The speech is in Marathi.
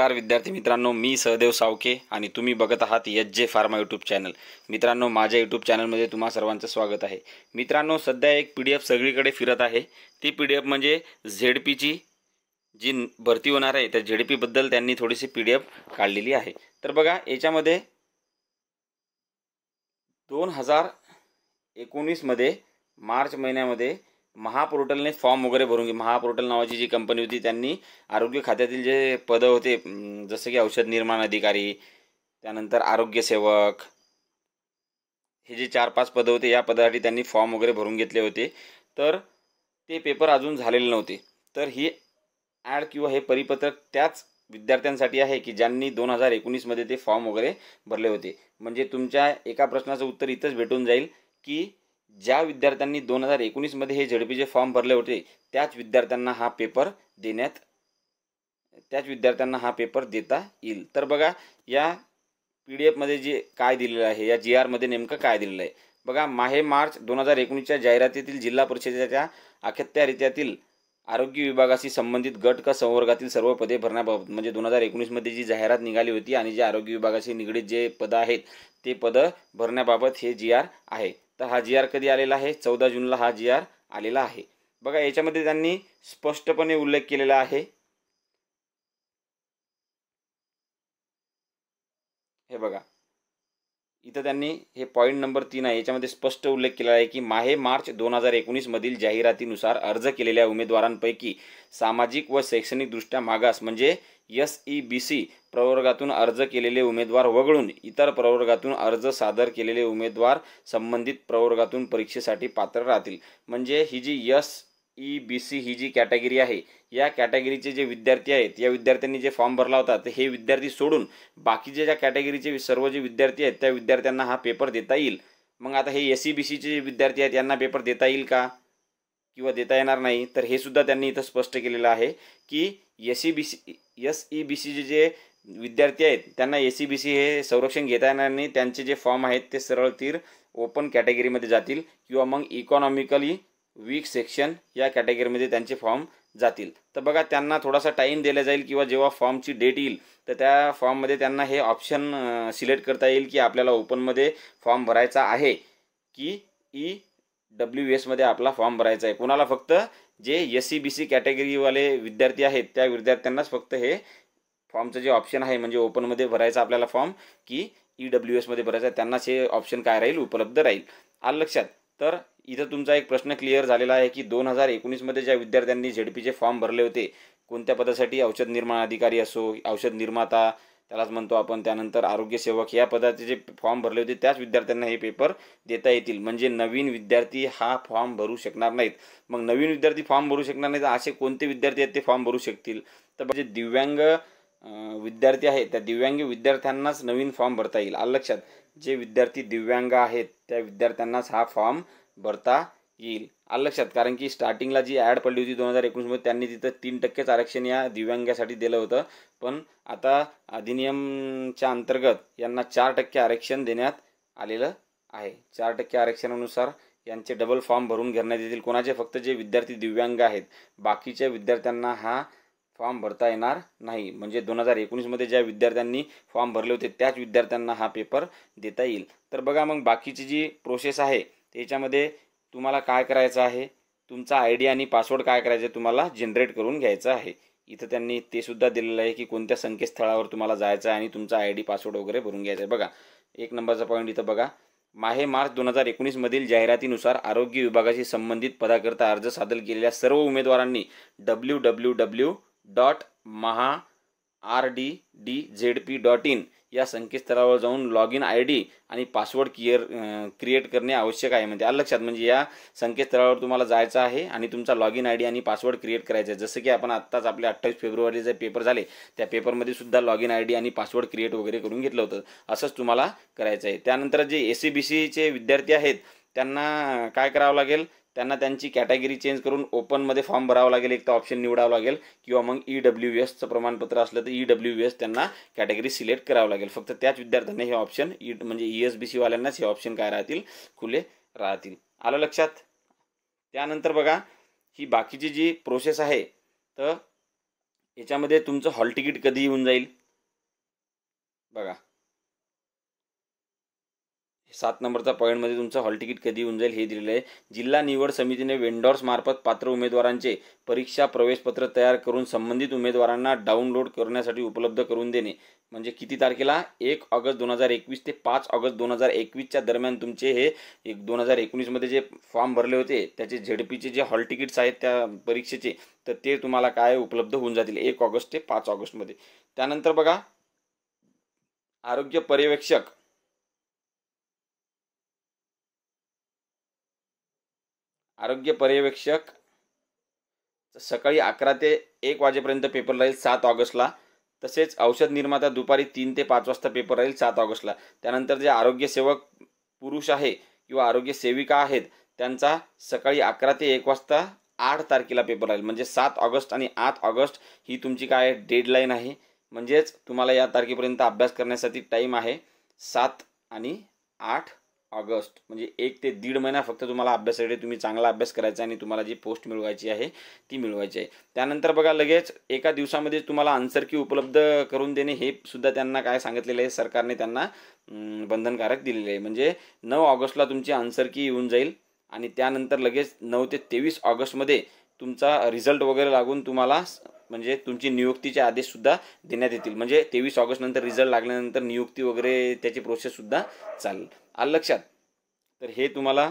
नमस्कार विद्यार्थी मित्रांनो मी सहदेव सावके आणि तुम्ही बघत आहात H J pharma YouTube channel मित्रांनो माझ्या यूट्यूब चॅनलमध्ये तुम्हा सर्वांचं स्वागत आहे मित्रांनो सध्या एक पी डी एफ सगळीकडे फिरत आहे ती पी डी एफ म्हणजे झेड पीची जी भरती होणार आहे त्या झेड पीबद्दल त्यांनी थोडीशी पी डी एफ काढलेली आहे तर बघा याच्यामध्ये दोन हजार एकोणीसमध्ये मार्च महिन्यामध्ये महापोर्टलने फॉर्म वगैरे भरून घे महापोर्टल नावाची जी कंपनी होती त्यांनी आरोग्य खात्यातील जे पदं होते जसं की औषध निर्माण अधिकारी त्यानंतर आरोग्यसेवक हे जे चार पाच पदं होते या पदासाठी त्यांनी फॉर्म वगैरे भरून घेतले होते तर ते पेपर अजून झालेले नव्हते तर ही ॲड किंवा हे परिपत्रक त्याच विद्यार्थ्यांसाठी आहे की ज्यांनी दोन हजार एकोणीसमध्ये ते फॉर्म वगैरे भरले होते म्हणजे तुमच्या एका प्रश्नाचं उत्तर इथंच भेटून जाईल की ज्या विद्यार्थ्यांनी दोन हजार एकोणीसमध्ये हे झडपीचे फॉर्म भरले होते त्याच विद्यार्थ्यांना हा पेपर देण्यात त्याच विद्यार्थ्यांना हा पेपर देता येईल तर बघा या पी डी एफमध्ये जे काय दिलेलं आहे या जी आरमध्ये नेमकं काय दिलेलं आहे बघा माहे मार्च दोन हजार एकोणीसच्या जाहिरातीतील जिल्हा परिषदेच्या अखत्यारित्यातील आरोग्य विभागाशी संबंधित गट क संवर्गातील सर्व पदे भरण्याबाबत म्हणजे दोन हजार एकोणीसमध्ये जी जाहिरात निघाली होती आणि जे आरोग्य विभागाशी निगडीत जे पदं आहेत ते पदं भरण्याबाबत हे जी आर आहे तर हा जी आर कधी आलेला आहे चौदा जूनला हा जी आर आलेला आहे बघा याच्यामध्ये त्यांनी स्पष्टपणे उल्लेख केलेला आहे हे बघा इथं त्यांनी हे पॉईंट नंबर तीन आहे याच्यामध्ये स्पष्ट उल्लेख केलेला आहे की माहे मार्च दोन हजार एकोणीसमधील जाहिरातीनुसार अर्ज केलेल्या उमेदवारांपैकी सामाजिक व शैक्षणिकदृष्ट्या मागास म्हणजे एस ई बी सी प्रवर्गातून अर्ज केलेले उमेदवार वगळून इतर प्रवर्गातून अर्ज सादर केलेले उमेदवार संबंधित प्रवर्गातून परीक्षेसाठी पात्र राहतील म्हणजे ही जी यस ई बी सी ही जी कॅटेगरी आहे या कॅटेगरीचे जे विद्यार्थी आहेत या विद्यार्थ्यांनी जे फॉर्म भरला होता तर हे विद्यार्थी सोडून बाकीचे ज्या कॅटेगरीचे सर्व जे विद्यार्थी आहेत त्या विद्यार्थ्यांना हा पेपर देता येईल मग आता हे एस ई बी सीचे जे विद्यार्थी आहेत यांना पेपर देता येईल का किंवा देता येणार नाही तर हे सुद्धा त्यांनी इथं स्पष्ट केलेलं आहे की S E B C S E B सीचे जे विद्यार्थी आहेत त्यांना एस सी बी सी हे संरक्षण घेता येणार नाही त्यांचे जे फॉर्म आहेत ते सरळ तीर ओपन कॅटेगरीमध्ये जातील किंवा मग इकॉनॉमिकली वीक सेक्शन या कॅटेगरीमध्ये त्यांचे फॉर्म जातील तर बघा त्यांना थोडासा टाईम दिला जाईल किंवा जेव्हा फॉर्मची डेट येईल तर त्या फॉर्ममध्ये त्यांना हे ऑप्शन सिलेक्ट करता येईल की आपल्याला ओपनमध्ये फॉर्म भरायचा आहे की ई डब्ल्यू एसमध्ये आपला फॉर्म भरायचा आहे कोणाला फक्त जे एस सी बी सी कॅटेगरीवाले विद्यार्थी आहेत त्या विद्यार्थ्यांनाच फक्त हे फॉर्मचं जे ऑप्शन आहे म्हणजे ओपनमध्ये भरायचा आपल्याला फॉर्म की ई e डब्ल्यू एसमध्ये भरायचा आहे त्यांनाच हे ऑप्शन काय राहील उपलब्ध राहील आलं लक्षात तर इथं तुमचा एक प्रश्न क्लिअर झालेला आहे की दोन हजार एकोणीसमध्ये ज्या विद्यार्थ्यांनी झेडपीचे फॉर्म भरले होते कोणत्या पदासाठी औषध निर्माण अधिकारी असो औषध निर्माता त्यालाच म्हणतो आपण त्यानंतर आरोग्यसेवक या पदाचे जे फॉर्म भरले होते त्याच विद्यार्थ्यांना हे पेपर देता येतील म्हणजे नवीन विद्यार्थी हा फॉर्म भरू शकणार नाहीत मग नवीन विद्यार्थी फॉर्म भरू शकणार नाहीत असे कोणते विद्यार्थी आहेत ते फॉर्म भरू शकतील तर म्हणजे दिव्यांग विद्यार्थी आहेत त्या दिव्यांग विद्यार्थ्यांनाच नवीन फॉर्म भरता येईल आलक्षात लक्षात जे विद्यार्थी दिव्यांग आहेत त्या विद्यार्थ्यांनाच हा फॉर्म भरता येईल आलं लक्षात कारण की स्टार्टिंगला जी ॲड पडली होती दोन हजार एकोणीसमध्ये त्यांनी तिथं तीन टक्केच आरक्षण या दिव्यांगासाठी दिलं होतं पण आता अधिनियमच्या अंतर्गत यांना चार टक्के आरक्षण देण्यात आलेलं आहे चार टक्के आरक्षणानुसार यांचे डबल फॉर्म भरून घेण्यात येतील कोणाचे फक्त जे विद्यार्थी दिव्यांग आहेत बाकीच्या विद्यार्थ्यांना हा फॉर्म भरता येणार नाही म्हणजे दोन हजार एकोणीसमध्ये ज्या विद्यार्थ्यांनी फॉर्म भरले होते त्याच विद्यार्थ्यांना हा पेपर देता येईल तर बघा मग बाकीची जी प्रोसेस आहे त्याच्यामध्ये तुम्हाला काय करायचं आहे तुमचा आय डी आणि पासवर्ड काय आहे तुम्हाला जनरेट करून घ्यायचं आहे इथं त्यांनी ते सुद्धा दिलेलं आहे की कोणत्या संकेतस्थळावर तुम्हाला जायचं आहे आणि तुमचा आय डी पासवर्ड वगैरे भरून घ्यायचा आहे बघा एक नंबरचा पॉईंट इथं बघा माहे मार्च दोन हजार एकोणीसमधील जाहिरातीनुसार आरोग्य विभागाशी संबंधित पदाकरता अर्ज सादर केलेल्या सर्व उमेदवारांनी W W W dot Maha R D D Z P dot in या संकेतस्थळावर जाऊन लॉग इन आय डी आणि पासवर्ड क्लिअर क्रिएट करणे आवश्यक आहे म्हणजे या लक्षात म्हणजे या संकेतस्थळावर तुम्हाला जायचं आहे आणि तुमचा लॉग इन आय डी आणि पासवर्ड क्रिएट करायचा आहे जसं की आपण आत्ताच आपले अठ्ठावीस फेब्रुवारी जे पेपर झाले त्या पेपरमध्ये सुद्धा लॉग इन आय डी आणि पासवर्ड क्रिएट वगैरे करून घेतलं होतं असंच तुम्हाला करायचं आहे त्यानंतर जे ए सी बी सीचे विद्यार्थी आहेत त्यांना काय करावं लागेल त्यांना त्यांची कॅटेगरी चेंज करून ओपनमध्ये फॉर्म भरावा लागेल एक तर ऑप्शन निवडावं लागेल किंवा मग ई डब्ल्यू एसचं प्रमाणपत्र असलं तर ई डब्ल्यू एस त्यांना कॅटेगरी सिलेक्ट करावं लागेल फक्त त्याच विद्यार्थ्यांना हे ऑप्शन ई e, म्हणजे ई e एस बी सीवाल्यांनाच हे ऑप्शन काय राहतील खुले राहतील आलं लक्षात त्यानंतर बघा ही बाकीची जी प्रोसेस आहे तर याच्यामध्ये तुमचं हॉल तिकीट कधी येऊन जाईल बघा सात नंबरचा पॉईंटमध्ये तुमचं हॉल तिकीट कधी होऊन जाईल हे दिलेलं आहे जिल्हा निवड समितीने मार्फत पात्र उमेदवारांचे परीक्षा प्रवेशपत्र तयार करून संबंधित उमेदवारांना डाउनलोड करण्यासाठी उपलब्ध करून देणे म्हणजे किती तारखेला एक ऑगस्ट दोन हजार एकवीस ते पाच ऑगस्ट दोन हजार एकवीसच्या दरम्यान तुमचे हे एक दोन हजार एकोणीसमध्ये जे फॉर्म भरले होते त्याचे झेडपीचे जे हॉल तिकीट्स आहेत त्या परीक्षेचे तर ते तुम्हाला काय उपलब्ध होऊन जातील एक ऑगस्ट ते पाच ऑगस्टमध्ये त्यानंतर बघा आरोग्य पर्यवेक्षक आरोग्य पर्यवेक्षक सकाळी अकरा ते एक वाजेपर्यंत पेपर राहील सात ऑगस्टला तसेच औषध निर्माता दुपारी तीन ते पाच वाजता पेपर राहील सात ऑगस्टला त्यानंतर जे आरोग्यसेवक पुरुष आहे किंवा आरोग्य सेविका आहेत त्यांचा सकाळी अकरा ते एक वाजता आठ तारखेला पेपर राहील म्हणजे सात ऑगस्ट आणि आठ ऑगस्ट ही तुमची काय डेडलाईन आहे म्हणजेच तुम्हाला या तारखेपर्यंत अभ्यास करण्यासाठी टाईम आहे सात आणि आठ ऑगस्ट म्हणजे एक ते दीड महिना फक्त तुम्हाला अभ्यासासाठी तुम्ही चांगला अभ्यास करायचा आहे आणि तुम्हाला जी पोस्ट मिळवायची आहे ती मिळवायची आहे त्यानंतर बघा लगेच एका दिवसामध्ये तुम्हाला आन्सर की उपलब्ध करून देणे हे सुद्धा त्यांना काय सांगितलेलं आहे सरकारने त्यांना बंधनकारक दिलेले आहे म्हणजे नऊ ऑगस्टला तुमची आन्सर की येऊन जाईल आणि त्यानंतर लगेच नऊ ते तेवीस ऑगस्टमध्ये तुमचा रिझल्ट वगैरे लागून तुम्हाला म्हणजे तुमची नियुक्तीचे आदेश सुद्धा देण्यात येतील म्हणजे तेवीस नंतर रिझल्ट लागल्यानंतर नियुक्ती वगैरे त्याची सुद्धा चालेल आल लक्षात तर हे तुम्हाला